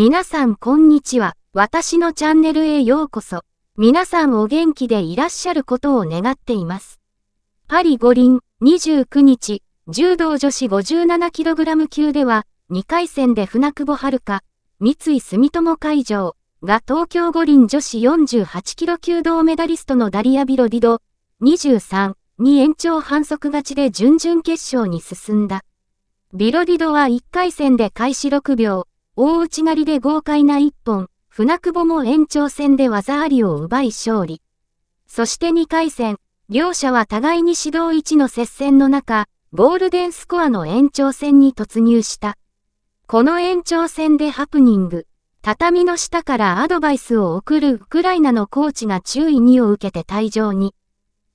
皆さんこんにちは。私のチャンネルへようこそ。皆さんお元気でいらっしゃることを願っています。パリ五輪29日、柔道女子 57kg 級では、2回戦で船久保遥香、三井住友会場が東京五輪女子48キロ級銅メダリストのダリア・ビロディド23に延長反則勝ちで準々決勝に進んだ。ビロディドは1回戦で開始6秒大内刈りで豪快な一本、船久保も延長戦で技ありを奪い勝利。そして2回戦、両者は互いに指導1の接戦の中、ゴールデンスコアの延長戦に突入した。この延長戦でハプニング、畳の下からアドバイスを送るウクライナのコーチが注意2を受けて退場に。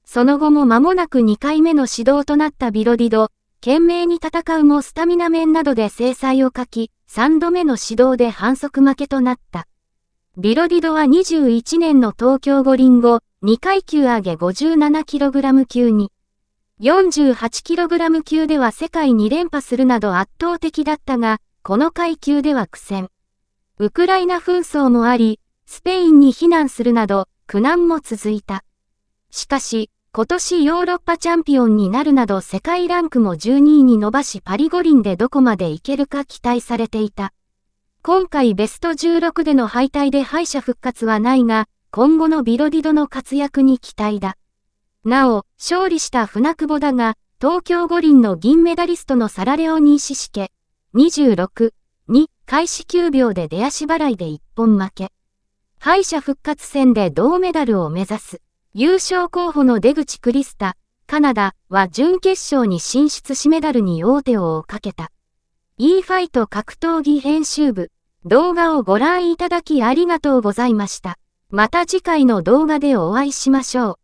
その後も間もなく2回目の指導となったビロディド、懸命に戦うもスタミナ面などで制裁を書き、3度目の指導で反則負けとなった。ビロディドは21年の東京五輪後、2階級上げ 57kg 級に、48kg 級では世界2連覇するなど圧倒的だったが、この階級では苦戦。ウクライナ紛争もあり、スペインに避難するなど苦難も続いた。しかし、今年ヨーロッパチャンピオンになるなど世界ランクも12位に伸ばしパリ五輪でどこまでいけるか期待されていた。今回ベスト16での敗退で敗者復活はないが、今後のビロディドの活躍に期待だ。なお、勝利した船久保だが、東京五輪の銀メダリストのサラレオニーシシケ、26、2、開始9秒で出足払いで一本負け。敗者復活戦で銅メダルを目指す。優勝候補の出口クリスタ、カナダは準決勝に進出しメダルに王手をかけた。e ファイト格闘技編集部、動画をご覧いただきありがとうございました。また次回の動画でお会いしましょう。